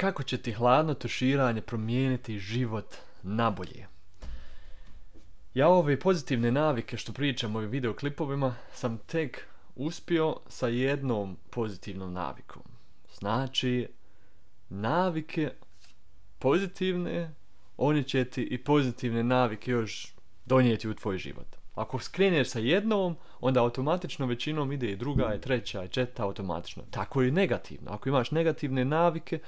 kako će ti hladno tuširanje promijeniti život nabolje. Ja ove pozitivne navike što pričam u videoklipovima sam tek uspio sa jednom pozitivnom navikom. Znači, navike pozitivne, oni će ti i pozitivne navike još donijeti u tvoj život. Ako skreneš sa jednom, onda automatično većinom ide i druga, i treća, i četa automatično. Tako i negativno. Ako imaš negativne navike,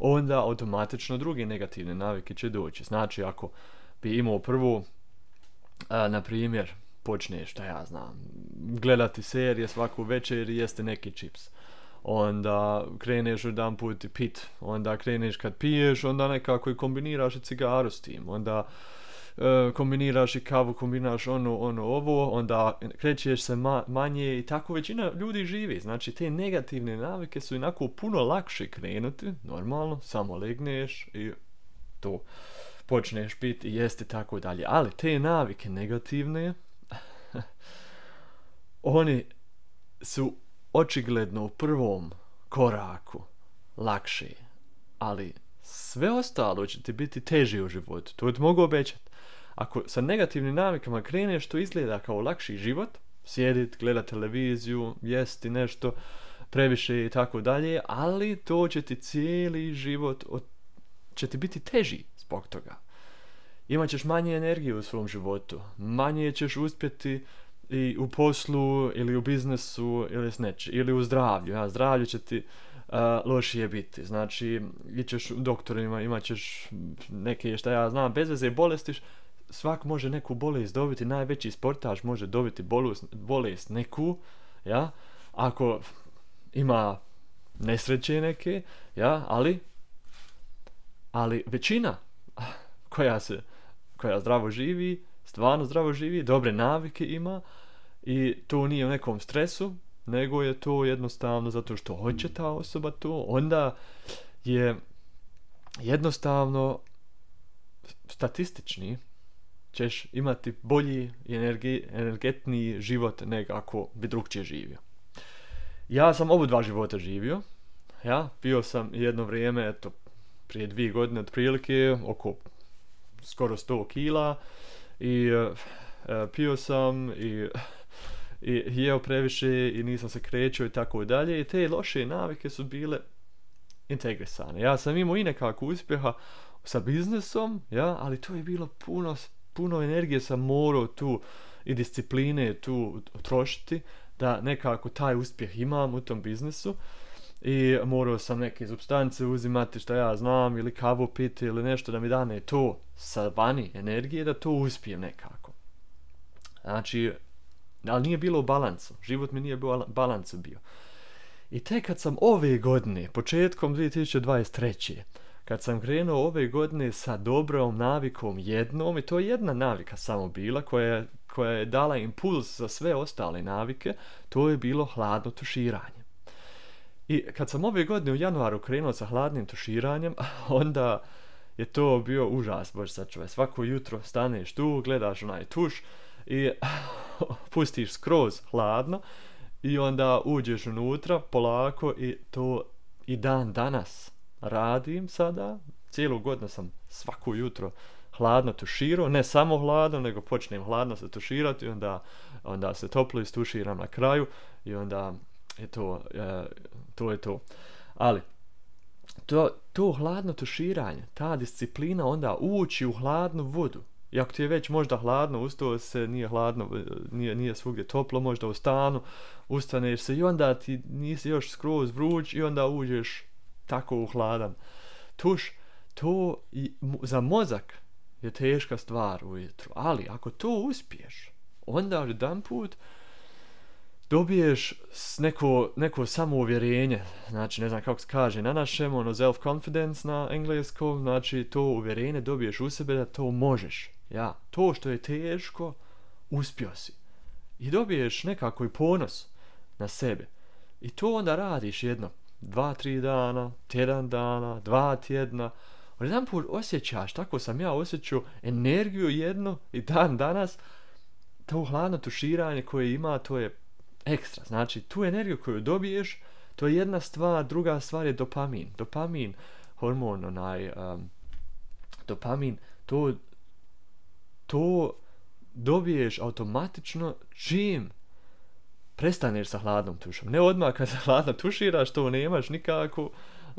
onda automatično druge negativne navike će doći. Znači, ako bi imao prvu, na primjer, počneš, šta ja znam, gledati serije svaku večer i jeste neki čips. Onda kreneš jedan put pit, onda kreneš kad piješ, onda nekako i kombiniraš cigaru s tim, onda E, kombiniraš i kavu, kombiniraš ono, ono, ovo, onda krećeš se manje i tako većina ljudi živi. Znači, te negativne navike su inako puno lakše krenuti, normalno, samo legneš i to počneš biti i jesti tako dalje. Ali te navike negativne, oni su očigledno u prvom koraku lakši. ali sve ostalo će ti biti teži u životu, to ti mogu obećati. Ako sa negativnim navikama kreneš, to izgleda kao lakši život, sjedit, gledat televiziju, jesti nešto, previše i tako dalje, ali to će ti cijeli život, od, će ti biti teži zbog toga. Imaćeš manje energije u svom životu, manje ćeš uspjeti i u poslu ili u biznesu ili s ili u zdravlju. Ja, zdravlje će ti lošije biti. Znači, ićeš u doktorima, imat ćeš neke, šta ja znam, bezveze i bolestiš, svak može neku bolest dobiti, najveći sportaš može dobiti bolest neku, ja, ako ima nesreće neke, ja, ali, ali većina koja se, koja zdravo živi, stvarno zdravo živi, dobre navike ima i to nije u nekom stresu, nego je to jednostavno zato što hoće ta osoba to, onda je jednostavno statistični ćeš imati bolji i energetniji život nego ako bi drugčije živio. Ja sam obu dva života živio. Ja, bio sam jedno vrijeme, eto, prije dvije godine otprilike, oko skoro 100 kila i e, e, pio sam i, i jeo previše i nisam se krećio i tako dalje i te loše navike su bile integrisane. Ja sam imao i nekako uspjeha sa biznesom, ja, ali to je bilo puno puno energije sam morao tu i discipline tu trošiti da nekako taj uspjeh imam u tom biznisu i morao sam neke substance uzimati što ja znam ili kavu piti ili nešto da mi dane to sa vani energije da to uspijem nekako. Znači, ali nije bilo u balansu, život mi nije bio balansu bio. I tek kad sam ove godine, početkom 2023 kad sam krenuo ove godine sa dobrom navikom jednom, i to je jedna navika samo bila koja, koja je dala impuls za sve ostale navike, to je bilo hladno tuširanje. I kad sam ove godine u januaru krenuo sa hladnim tuširanjem, onda je to bio užas, bož sačuvaj. Svako jutro staneš tu, gledaš onaj tuš i pustiš skroz hladno i onda uđeš unutra polako i to i dan danas radim sada, cijelu godinu sam svako jutro hladno tuširao, ne samo hladno, nego počnem hladno se tuširati i onda, onda se toplo istuširam na kraju i onda je to, e, to je to. Ali, to, to hladno tuširanje, ta disciplina onda ući u hladnu vodu, i ako ti je već možda hladno, ustao se, nije hladno, e, nije, nije svugdje toplo, možda u stanu, ustaneš se i onda ti nisi još skroz vruć i onda uđeš tako uhladan. Tuš, to za mozak je teška stvar ujutru, ali ako to uspiješ, onda dan put dobiješ neko, neko samouvjerenje, znači ne znam kako se kaže na našem, ono self-confidence na engleskom, znači to uvjerenje dobiješ u sebe da to možeš. Ja, to što je teško, uspio si. I dobiješ nekako i ponos na sebe. I to onda radiš jedno dva, tri dana, tjedan dana, dva tjedna. Jedan put osjećaš, tako sam ja osjećao energiju jednu i dan danas, to hladno tuširanje koje ima, to je ekstra. Znači, tu energiju koju dobiješ, to je jedna stvar, druga stvar je dopamin. Dopamin, hormon, onaj, dopamin, to, to dobiješ automatično čim prestaneš sa hladnom tušom. Ne odmah kad se hladno tuširaš, to nemaš nikako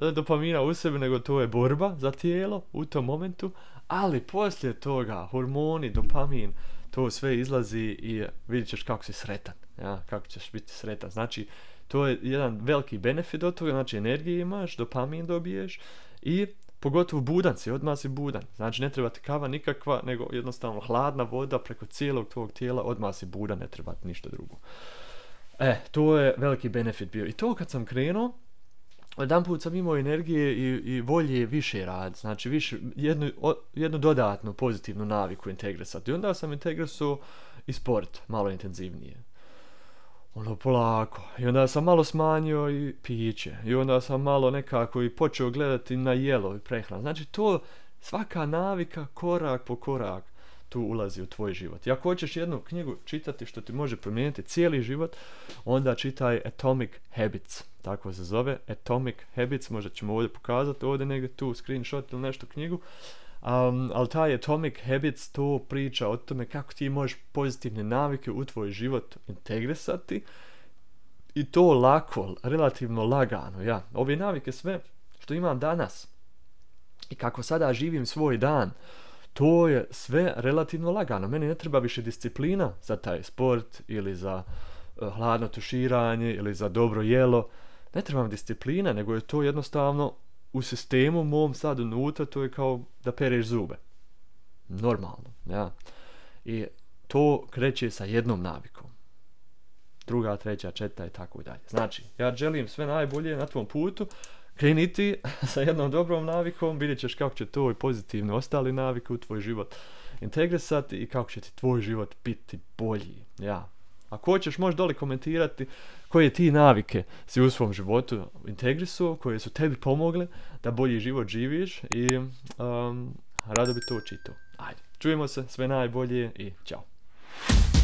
e, dopamina u sebi, nego to je borba za tijelo u tom momentu, ali poslije toga hormoni, dopamin, to sve izlazi i vidjet ćeš kako si sretan, ja, kako ćeš biti sretan. Znači, to je jedan veliki benefit od toga, znači energije imaš, dopamin dobiješ i pogotovo budan si, odmah si budan. Znači ne treba ti kava nikakva, nego jednostavno hladna voda preko cijelog tvog tijela, odmah si budan, ne treba ti ništa drugo. E, to je veliki benefit bio. I to kad sam krenuo, jedan put sam imao energije i, i volje više rad, znači više, jednu, dodatnu pozitivnu naviku integrisati. I onda sam integrisao i sport, malo intenzivnije. Ono, polako. I onda sam malo smanjio i piće. I onda sam malo nekako i počeo gledati na jelo i prehran. Znači to, svaka navika korak po korak tu ulazi u tvoj život. I ako hoćeš jednu knjigu čitati što ti može promijeniti cijeli život, onda čitaj Atomic Habits. Tako se zove, Atomic Habits, možda ćemo ovdje pokazati, ovdje negdje tu screenshot ili nešto knjigu. Um, ali taj Atomic Habits to priča o tome kako ti možeš pozitivne navike u tvoj život integrisati i to lako, relativno lagano, ja. Ove navike sve što imam danas i kako sada živim svoj dan, to je sve relativno lagano. Meni ne treba više disciplina za taj sport ili za eh, hladno tuširanje ili za dobro jelo. Ne trebam disciplina, nego je to jednostavno u sistemu mom sad unutra, to je kao da pereš zube. Normalno, ja. I to kreće sa jednom navikom. Druga, treća, četvrta i tako dalje. Znači, ja želim sve najbolje na tvom putu, kreni ti sa jednom dobrom navikom, vidjet ćeš kako će to i pozitivne ostali navike u tvoj život integrisati i kako će ti tvoj život biti bolji. Ja. Ako hoćeš, možeš doli komentirati koje ti navike si u svom životu integrisao, koje su tebi pomogle da bolji život živiš i um, rado bi to učito. Ajde, čujemo se, sve najbolje i ćao!